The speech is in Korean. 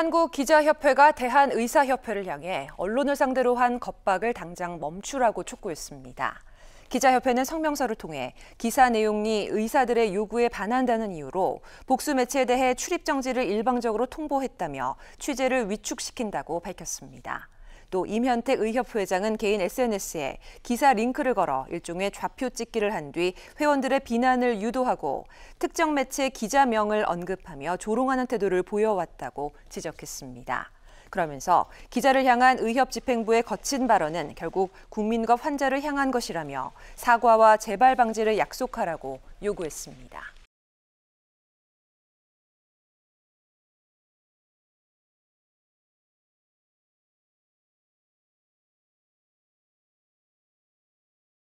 한국기자협회가 대한의사협회를 향해 언론을 상대로 한 겁박을 당장 멈추라고 촉구했습니다. 기자협회는 성명서를 통해 기사 내용이 의사들의 요구에 반한다는 이유로 복수 매체에 대해 출입 정지를 일방적으로 통보했다며 취재를 위축시킨다고 밝혔습니다. 또 임현택 의협 회장은 개인 SNS에 기사 링크를 걸어 일종의 좌표 찍기를 한 뒤 회원들의 비난을 유도하고 특정 매체 기자명을 언급하며 조롱하는 태도를 보여왔다고 지적했습니다. 그러면서 기자를 향한 의협 집행부의 거친 발언은 결국 국민과 환자를 향한 것이라며 사과와 재발 방지를 약속하라고 요구했습니다.